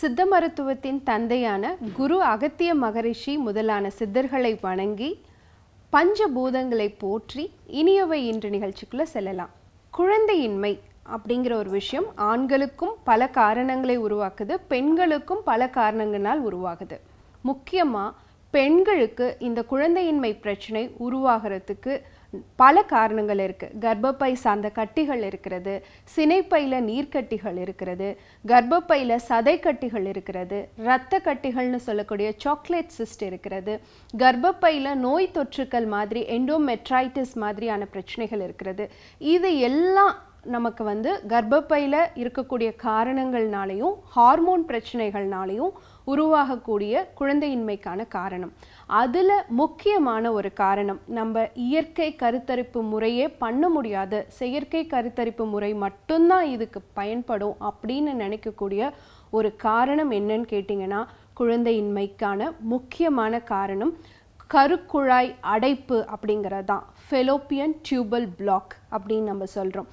சித்த மருத்துவத்தின் தந்தையான குரு அகத்திய மகரிஷி முதலான சித்தர்களை வணங்கி பஞ்சபூதங்களை போற்றி இனியவை இன்று நிகழ்ச்சிக்குள்ளே செல்லலாம் குழந்தையின்மை அப்படிங்கிற ஒரு விஷயம் ஆண்களுக்கும் பல காரணங்களை உருவாக்குது பெண்களுக்கும் பல காரணங்களால் உருவாகுது முக்கியமாக பெண்களுக்கு இந்த குழந்தையின்மை பிரச்சனை உருவாகிறதுக்கு பல காரணங்கள் இருக்குது கர்ப்பப்பை சார்ந்த கட்டிகள் இருக்கிறது சினைப்பையில் நீர்க்கட்டிகள் இருக்கிறது கர்ப்பப்பையில் சதை கட்டிகள் இருக்கிறது இரத்த கட்டிகள்னு சொல்லக்கூடிய சாக்லேட் சிஸ்ட் இருக்கிறது கர்ப்பப்பையில் நோய் தொற்றுக்கள் மாதிரி எண்டோமெட்ராய்டிஸ் மாதிரியான பிரச்சனைகள் இருக்கிறது இது எல்லாம் நமக்கு வந்து கர்ப்பப்பையில் இருக்கக்கூடிய காரணங்கள்னாலையும் ஹார்மோன் பிரச்சனைகள்னாலையும் உருவாகக்கூடிய குழந்தையின்மைக்கான காரணம் அதில் முக்கியமான ஒரு காரணம் நம்ம இயற்கை கருத்தரிப்பு முறையே பண்ண முடியாத செயற்கை கருத்தரிப்பு முறை மட்டும்தான் இதுக்கு பயன்படும் அப்படின்னு நினைக்கக்கூடிய ஒரு காரணம் என்னன்னு கேட்டிங்கன்னா குழந்தையின்மைக்கான முக்கியமான காரணம் கருக்குழாய் அடைப்பு அப்படிங்கிறது தான் ஃபெலோப்பியன் டியூபல் பிளாக் அப்படின்னு நம்ம சொல்கிறோம்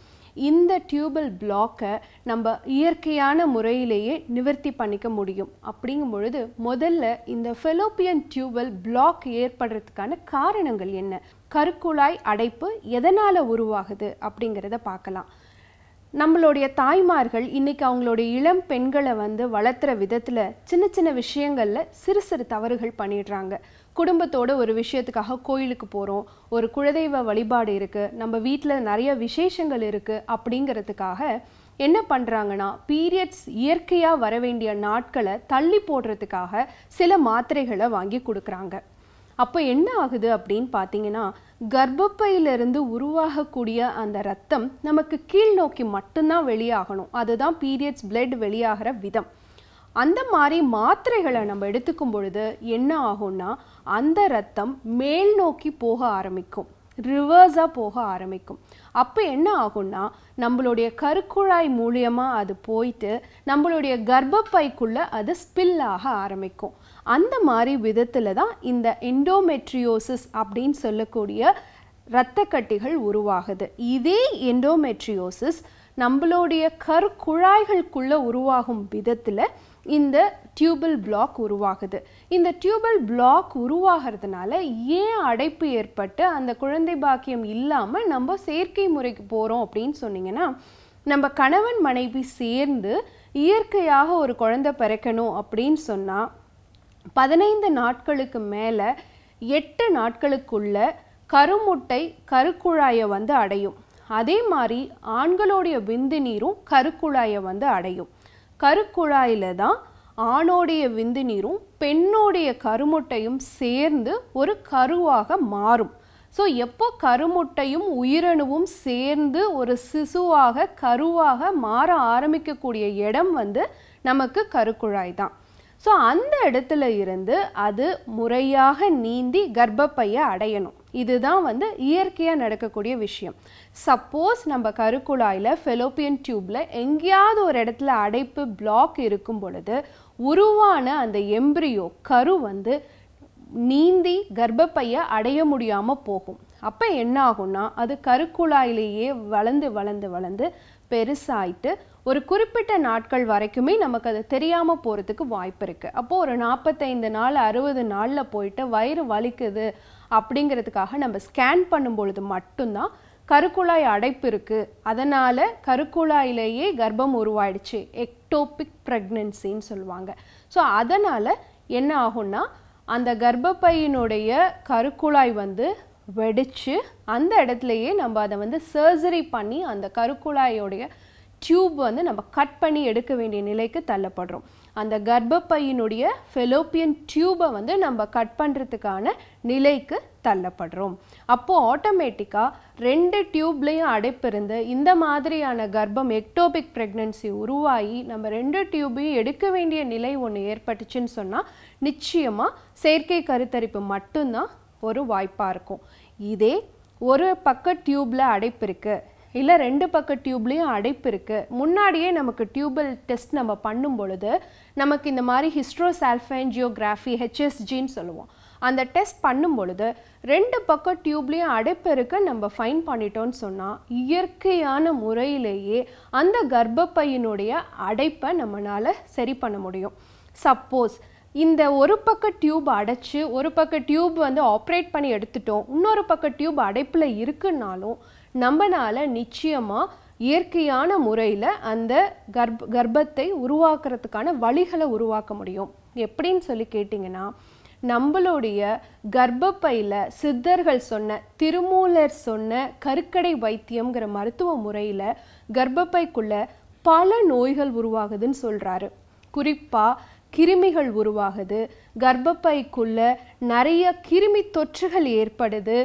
இந்த டியூபல் பிளாக்கை நம்ம இயற்கையான முறையிலேயே நிவர்த்தி பண்ணிக்க முடியும் அப்படிங்கும் பொழுது முதல்ல இந்த ஃபெலோப்பியன் டியூபல் பிளாக் ஏற்படுறதுக்கான காரணங்கள் என்ன கருக்குழாய் அடைப்பு எதனால் உருவாகுது அப்படிங்கிறத பார்க்கலாம் நம்மளுடைய தாய்மார்கள் இன்றைக்கி அவங்களுடைய இளம் பெண்களை வந்து வளர்த்துற விதத்தில் சின்ன சின்ன விஷயங்களில் சிறு சிறு தவறுகள் பண்ணிடுறாங்க குடும்பத்தோட ஒரு விஷயத்துக்காக கோயிலுக்கு போகிறோம் ஒரு குலதெய்வ வழிபாடு இருக்குது நம்ம வீட்டில் நிறைய விசேஷங்கள் இருக்குது அப்படிங்கிறதுக்காக என்ன பண்ணுறாங்கன்னா பீரியட்ஸ் இயற்கையாக வர வேண்டிய நாட்களை தள்ளி போடுறதுக்காக சில மாத்திரைகளை வாங்கி கொடுக்குறாங்க அப்போ என்ன ஆகுது அப்படின்னு பார்த்தீங்கன்னா கர்ப்பப்பையிலிருந்து உருவாகக்கூடிய அந்த ரத்தம் நமக்கு கீழ் நோக்கி மட்டும்தான் வெளியாகணும் அதுதான் பீரியட்ஸ் பிளட் வெளியாகிற விதம் அந்த மாதிரி மாத்திரைகளை நம்ம எடுத்துக்கும் பொழுது என்ன ஆகும்னா அந்த ரத்தம் மேல் நோக்கி போக ஆரம்பிக்கும் ரிவர்ஸாக போக ஆரம்பிக்கும் அப்போ என்ன ஆகும்னா நம்மளுடைய கருக்குழாய் மூலியமாக அது போயிட்டு நம்மளுடைய கர்ப்பப்பைக்குள்ளே அது ஸ்பில் ஆக ஆரம்பிக்கும் அந்த மாதிரி விதத்தில் தான் இந்த எண்டோமெட்ரியோசிஸ் அப்படின்னு சொல்லக்கூடிய இரத்த கட்டிகள் உருவாகுது இதே எண்டோமெட்ரியோசிஸ் நம்மளுடைய கருக்குழாய்களுக்குள்ளே உருவாகும் விதத்தில் இந்த டியூபல் பிளாக் உருவாகுது இந்த டியூபல் பிளாக் உருவாகிறதுனால ஏன் அடைப்பு ஏற்பட்டு அந்த குழந்தை பாக்கியம் இல்லாமல் நம்ம செயற்கை முறைக்கு போகிறோம் அப்படின்னு சொன்னீங்கன்னா நம்ம கணவன் மனைவி சேர்ந்து இயற்கையாக ஒரு குழந்தை பிறக்கணும் அப்படின்னு சொன்னால் பதினைந்து நாட்களுக்கு மேலே எட்டு நாட்களுக்குள்ள கருமுட்டை கருக்குழாயை வந்து அடையும் அதே மாதிரி ஆண்களுடைய விந்து நீரும் கருக்குழாயை வந்து அடையும் கருக்குழாயில் தான் ஆணோடைய விந்து நீரும் பெண்ணோடைய கருமுட்டையும் சேர்ந்து ஒரு கருவாக மாறும் ஸோ எப்போ கருமுட்டையும் உயிரணுவும் சேர்ந்து ஒரு சிசுவாக கருவாக மாற ஆரம்பிக்கக்கூடிய இடம் வந்து நமக்கு கருக்குழாய் தான் ஸோ அந்த இடத்துல இருந்து அது முறையாக நீந்தி கர்ப்பப்பையை அடையணும் இதுதான் வந்து இயற்கையாக நடக்கக்கூடிய விஷயம் சப்போஸ் நம்ம கருக்குழாயில் ஃபெலோப்பியன் டியூப்பில் எங்கேயாவது ஒரு இடத்துல அடைப்பு பிளாக் இருக்கும் பொழுது உருவான அந்த எம்பிரியோ கரு வந்து நீந்தி கர்ப்பப்பையை அடைய முடியாமல் போகும் அப்போ என்ன ஆகும்னா அது கருக்குழாயிலேயே வளர்ந்து வளர்ந்து வளர்ந்து பெருசாயிட்டு ஒரு குறிப்பிட்ட நாட்கள் வரைக்குமே நமக்கு அது தெரியாமல் போகிறதுக்கு வாய்ப்பு இருக்குது அப்போது ஒரு நாற்பத்தைந்து நாள் அறுபது நாளில் போயிட்டு வயிறு வலிக்குது அப்படிங்கிறதுக்காக நம்ம ஸ்கேன் பண்ணும் பொழுது மட்டும்தான் கருக்குழாய் அடைப்பு இருக்குது அதனால் கருக்குழாயிலேயே கர்ப்பம் உருவாயிடுச்சு எக்டோபிக் ப்ரெக்னென்சின்னு சொல்லுவாங்க ஸோ அதனால் என்ன ஆகும்னா அந்த கர்ப்பப்பையினுடைய கருக்குழாய் வந்து வெடித்து அந்த இடத்துலையே நம்ம அதை வந்து சர்ஜரி பண்ணி அந்த கருக்குழாயோடைய டியூப் வந்து நம்ம கட் பண்ணி எடுக்க வேண்டிய நிலைக்கு தள்ளப்படுறோம் அந்த கர்ப்பப்பையினுடைய ஃபெலோப்பியன் டியூபை வந்து நம்ம கட் பண்ணுறதுக்கான நிலைக்கு தள்ளப்படுறோம் அப்போது ஆட்டோமேட்டிக்காக ரெண்டு டியூப்லேயும் அடைப்பிருந்து இந்த மாதிரியான கர்ப்பம் எக்டோபிக் ப்ரெக்னென்சி உருவாகி நம்ம ரெண்டு டியூபையும் எடுக்க வேண்டிய நிலை ஒன்று ஏற்பட்டுச்சுன்னு சொன்னால் நிச்சயமாக செயற்கை கருத்தரிப்பு மட்டும்தான் ஒரு வாய்ப்பாக இருக்கும் இதே ஒரு பக்க டியூப்பில் அடைப்பு இருக்குது இல்லை ரெண்டு பக்க டியூப்லேயும் அடைப்பு இருக்குது முன்னாடியே நமக்கு டியூபல் டெஸ்ட் நம்ம பண்ணும் பொழுது நமக்கு இந்த மாதிரி ஜியோகிராஃபி ஹெச்எஸ்ஜின்னு சொல்லுவோம் அந்த டெஸ்ட் பண்ணும் பொழுது ரெண்டு பக்கம் டியூப்லேயும் அடைப்பு இருக்க நம்ம ஃபைன் பண்ணிட்டோம்னு சொன்னால் இயற்கையான முறையிலேயே அந்த கர்ப்பப்பையினுடைய அடைப்பை நம்மளால் சரி பண்ண முடியும் சப்போஸ் இந்த ஒரு பக்க டியூப் அடைச்சி ஒரு பக்க டியூப் வந்து ஆப்ரேட் பண்ணி எடுத்துட்டோம் இன்னொரு பக்க டியூப் அடைப்பில் இருக்குன்னாலும் நம்மளால் நிச்சயமாக இயற்கையான முறையில் அந்த கர்ப் கர்ப்பத்தை உருவாக்குறதுக்கான வழிகளை உருவாக்க முடியும் எப்படின்னு சொல்லி கேட்டிங்கன்னா நம்மளுடைய கர்ப்பப்பையில் சித்தர்கள் சொன்ன திருமூலர் சொன்ன கருக்கடை வைத்தியம்ங்கிற மருத்துவ முறையில் கர்ப்பப்பைக்குள்ளே பல நோய்கள் உருவாகுதுன்னு சொல்கிறாரு குறிப்பாக கிருமிகள் உருவாகுது கர்ப்பப்பைக்குள்ள நிறைய கிருமி தொற்றுகள் ஏற்படுது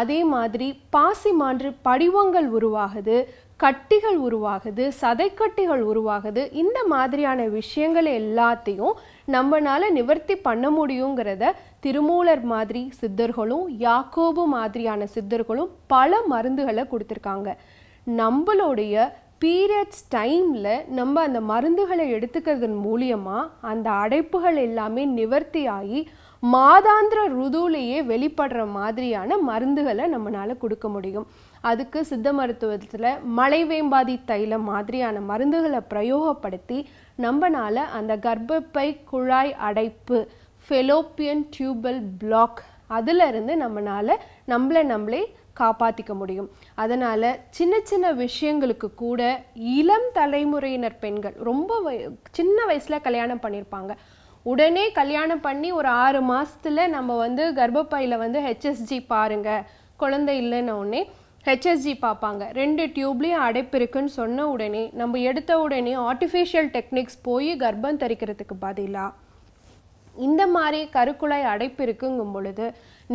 அதே மாதிரி பாசி மாற்று படிவங்கள் உருவாகுது கட்டிகள் உருவாகுது சதைக்கட்டிகள் உருவாகுது இந்த மாதிரியான விஷயங்கள் எல்லாத்தையும் நம்மளால் நிவர்த்தி பண்ண முடியுங்கிறத திருமூலர் மாதிரி சித்தர்களும் யாக்கோபு மாதிரியான சித்தர்களும் பல மருந்துகளை கொடுத்துருக்காங்க நம்மளுடைய பீரியட்ஸ் டைமில் நம்ம அந்த மருந்துகளை எடுத்துக்கிறதன் மூலியமாக அந்த அடைப்புகள் எல்லாமே நிவர்த்தி ஆகி மாதாந்திர ருதுலேயே வெளிப்படுற மாதிரியான மருந்துகளை நம்மளால் கொடுக்க முடியும் அதுக்கு சித்த மருத்துவத்தில் மலைவேம்பாதி தைலம் மாதிரியான மருந்துகளை பிரயோகப்படுத்தி நம்மளால் அந்த கர்ப்பப்பை குழாய் அடைப்பு ஃபெலோப்பியன் டியூபல் பிளாக் அதிலிருந்து நம்மளால் நம்மளை நம்மளே காப்பாற்றிக்க முடியும் அதனால் சின்ன சின்ன விஷயங்களுக்கு கூட இளம் தலைமுறையினர் பெண்கள் ரொம்ப சின்ன வயசில் கல்யாணம் பண்ணியிருப்பாங்க உடனே கல்யாணம் பண்ணி ஒரு ஆறு மாதத்தில் நம்ம வந்து கர்ப்பப்பையில் வந்து ஹெச்எஸ்ஜி பாருங்கள் குழந்தை இல்லைன்னொடனே ஹெச்எஸ்ஜி பார்ப்பாங்க ரெண்டு டியூப்லேயும் அடைப்பு இருக்குன்னு சொன்ன உடனே நம்ம எடுத்த உடனே ஆர்டிஃபிஷியல் டெக்னிக்ஸ் போய் கர்ப்பம் தரிக்கிறதுக்கு பதிலாக இந்த மாதிரி கருக்குழாய் அடைப்பு இருக்குங்கும் பொழுது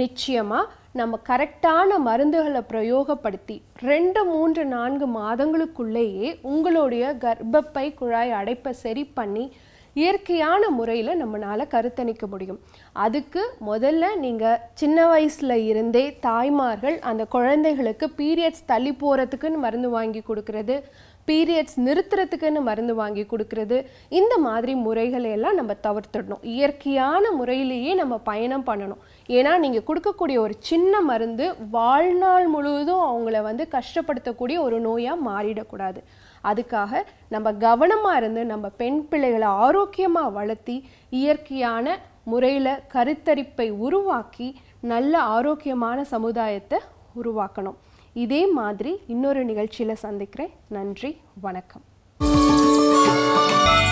நிச்சயமாக நம்ம கரெக்டான மருந்துகளை பிரயோகப்படுத்தி ரெண்டு மூன்று நான்கு மாதங்களுக்குள்ளேயே உங்களுடைய கர்ப்பப்பை குழாய் அடைப்பை சரி பண்ணி இயற்கையான முறையில் நம்மளால் கருத்தணிக்க முடியும் அதுக்கு முதல்ல நீங்கள் சின்ன வயசில் இருந்தே தாய்மார்கள் அந்த குழந்தைகளுக்கு பீரியட்ஸ் தள்ளி போகிறதுக்குன்னு மருந்து வாங்கி கொடுக்கறது பீரியட்ஸ் நிறுத்துறதுக்குன்னு மருந்து வாங்கி கொடுக்கறது இந்த மாதிரி முறைகளை எல்லாம் நம்ம தவிர்த்துடணும் இயற்கையான முறையிலேயே நம்ம பயணம் பண்ணணும் ஏன்னா நீங்கள் கொடுக்கக்கூடிய ஒரு சின்ன மருந்து வாழ்நாள் முழுவதும் அவங்கள வந்து கஷ்டப்படுத்தக்கூடிய ஒரு நோயாக மாறிடக்கூடாது அதுக்காக நம்ம கவனமாக இருந்து நம்ம பெண் பிள்ளைகளை ஆரோக்கியமாக வளர்த்தி இயற்கையான முறையில் கருத்தரிப்பை உருவாக்கி நல்ல ஆரோக்கியமான சமுதாயத்தை உருவாக்கணும் இதே மாதிரி இன்னொரு நிகழ்ச்சியில் சந்திக்கிறேன் நன்றி வணக்கம்